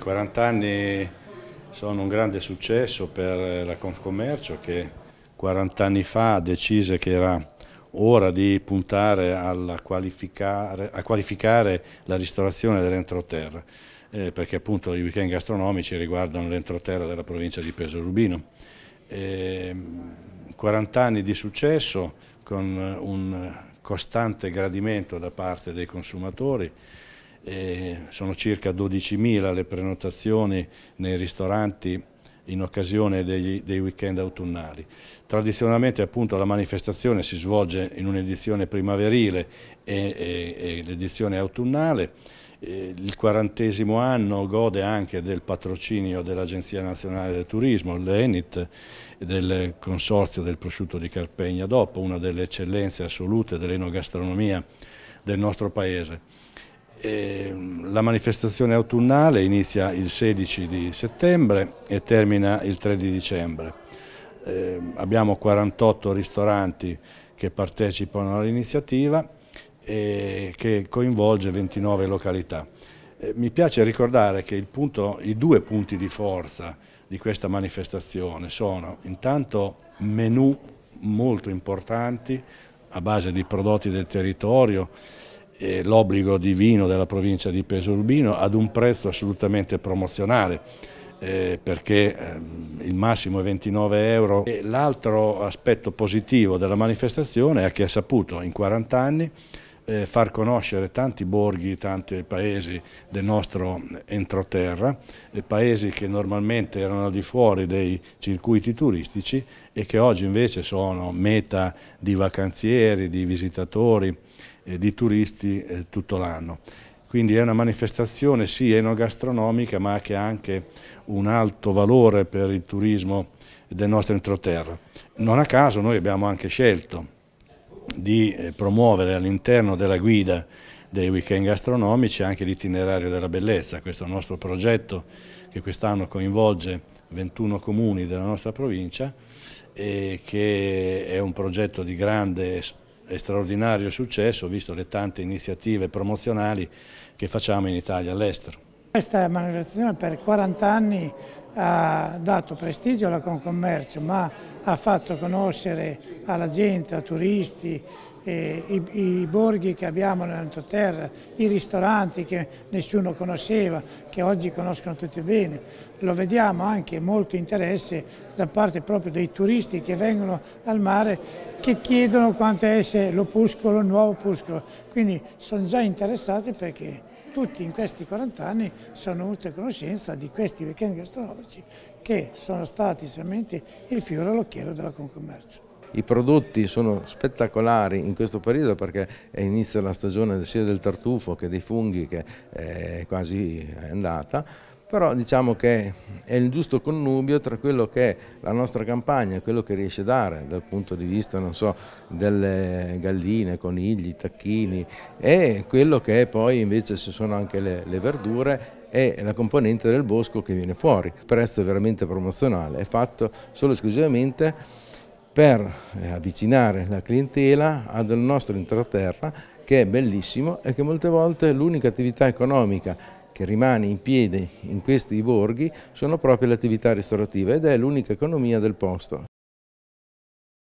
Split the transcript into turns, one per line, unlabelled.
I 40 anni sono un grande successo per eh, la Confcommercio che 40 anni fa decise che era ora di puntare qualificare, a qualificare la ristorazione dell'entroterra, eh, perché appunto i weekend gastronomici riguardano l'entroterra della provincia di Peso Eh, 40 anni di successo con un costante gradimento da parte dei consumatori, e eh, sono circa 12.000 le prenotazioni nei ristoranti in occasione degli, dei weekend autunnali. Tradizionalmente appunto la manifestazione si svolge in un'edizione primaverile e, e, e l'edizione autunnale. Eh, il quarantesimo anno gode anche del patrocinio dell'Agenzia Nazionale del Turismo, l'ENIT, del Consorzio del Prosciutto di Carpegna Dopo, una delle eccellenze assolute dell'enogastronomia del nostro Paese. Ehm, la manifestazione autunnale inizia il 16 di settembre e termina il 3 di dicembre. Eh, abbiamo 48 ristoranti che partecipano all'iniziativa e che coinvolge 29 località. Eh, mi piace ricordare che punto, i due punti di forza di questa manifestazione sono intanto menù molto importanti a base di prodotti del territorio, l'obbligo di vino della provincia di Pesorbino ad un prezzo assolutamente promozionale. Eh, perché ehm, il massimo è 29 euro. L'altro aspetto positivo della manifestazione è che ha saputo in 40 anni eh, far conoscere tanti borghi, tanti paesi del nostro entroterra, eh, paesi che normalmente erano di fuori dei circuiti turistici e che oggi invece sono meta di vacanzieri, di visitatori, eh, di turisti eh, tutto l'anno. Quindi è una manifestazione sì enogastronomica ma che ha anche un alto valore per il turismo del nostro entroterra. Non a caso noi abbiamo anche scelto di eh, promuovere all'interno della guida dei weekend gastronomici anche l'itinerario della bellezza, questo è il nostro progetto che quest'anno coinvolge 21 comuni della nostra provincia e che è un progetto di grande e straordinario successo visto le tante iniziative promozionali che facciamo in Italia e all'estero.
Questa manifestazione per 40 anni ha dato prestigio alla Concommercio ma ha fatto conoscere alla gente, a turisti, eh, i, i, borghi che abbiamo nell'entroterra, i ristoranti che nessuno conosceva, che oggi conoscono tutti bene. Lo vediamo anche molto interesse da parte proprio dei turisti che vengono al mare che chiedono quanto è l'opuscolo, il nuovo opuscolo. Quindi sono già interessati perché tutti in questi 40 anni sono venuti a conoscenza di questi weekend gastronomici che sono stati seriamente il fiore all'occhiello della Concommercio.
I prodotti sono spettacolari in questo periodo perché è inizia la stagione sia del tartufo che dei funghi che eh, è quasi andata però diciamo che è il giusto connubio tra quello che è la nostra campagna quello che riesce a dare dal punto di vista so, delle galline, conigli, tacchini e quello che poi invece ci sono anche le, le verdure e la componente del bosco che viene fuori. Il prezzo è veramente promozionale, è fatto solo e esclusivamente per eh, avvicinare la clientela al nostro intraterra che è bellissimo e che molte volte l'unica attività economica che rimane in piedi in questi borghi sono proprio le attività ristorative ed è l'unica economia del posto.